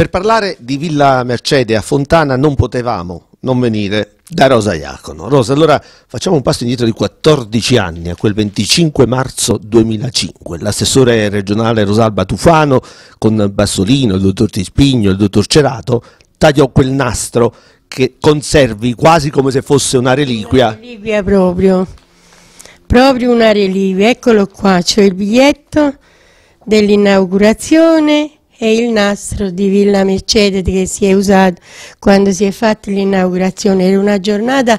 Per parlare di Villa Mercede a Fontana non potevamo non venire da Rosa Iacono. Rosa, allora facciamo un passo indietro di 14 anni, a quel 25 marzo 2005. L'assessore regionale Rosalba Tufano, con Bassolino, il dottor Tispigno, il dottor Cerato, tagliò quel nastro che conservi quasi come se fosse una reliquia. Una reliquia proprio, proprio una reliquia. Eccolo qua, c'è il biglietto dell'inaugurazione e il nastro di Villa Mercedes che si è usato quando si è fatta l'inaugurazione. Era una giornata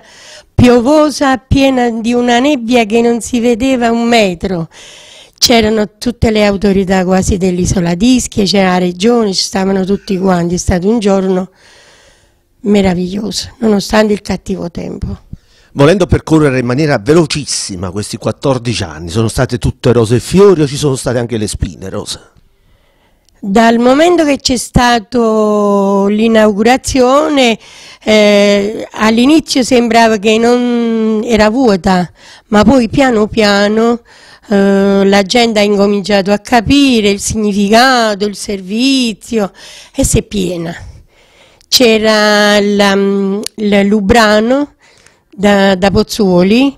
piovosa, piena di una nebbia che non si vedeva un metro. C'erano tutte le autorità quasi dell'isola d'Ischia, c'era la regione, ci stavano tutti quanti. È stato un giorno meraviglioso, nonostante il cattivo tempo. Volendo percorrere in maniera velocissima questi 14 anni, sono state tutte rose e fiori o ci sono state anche le spine rose? Dal momento che c'è stata l'inaugurazione, eh, all'inizio sembrava che non era vuota, ma poi piano piano eh, la gente ha incominciato a capire il significato, il servizio e si è piena. C'era il Lubrano da, da Pozzuoli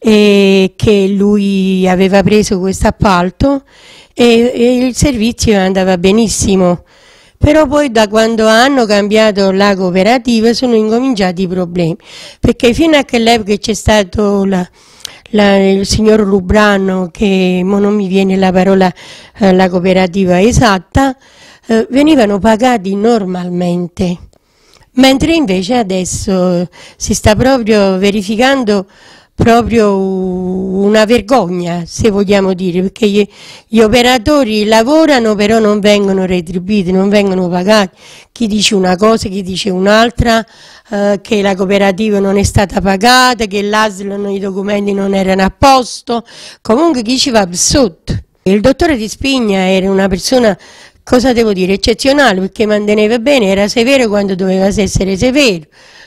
eh, che lui aveva preso questo appalto e, e il servizio andava benissimo. Però poi da quando hanno cambiato la cooperativa sono incominciati i problemi, perché fino a che c'è stato la, la, il signor Lubrano, che non mi viene la parola, eh, la cooperativa esatta, eh, venivano pagati normalmente, mentre invece adesso si sta proprio verificando proprio una vergogna, se vogliamo dire, perché gli, gli, operatori lavorano però non vengono retribuiti, non vengono pagati. Chi dice una cosa, chi dice un'altra, eh, che la cooperativa non è stata pagata, che l'ASL i documenti non erano a posto, comunque chi ci va sotto. Il dottore Di Spigna era una persona cosa devo dire, eccezionale perché manteneva bene, era severo quando doveva essere severo,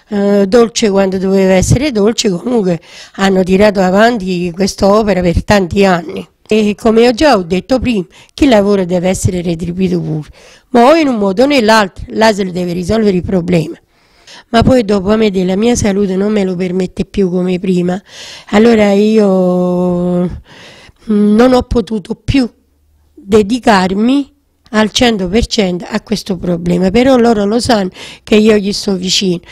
eh, dolce quando doveva essere dolce, comunque hanno tirato avanti quest'opera per tanti anni. E come ho già detto prima, chi lavora deve essere retribuito pure, ma o in un modo o nell'altro, l'asilo deve risolvere il problema ma poi dopo a me della mia salute non me lo permette più come prima. Allora io mm, non ho potuto più dedicarmi a al 100% a questo problema, però loro lo sanno che io gli sto vicino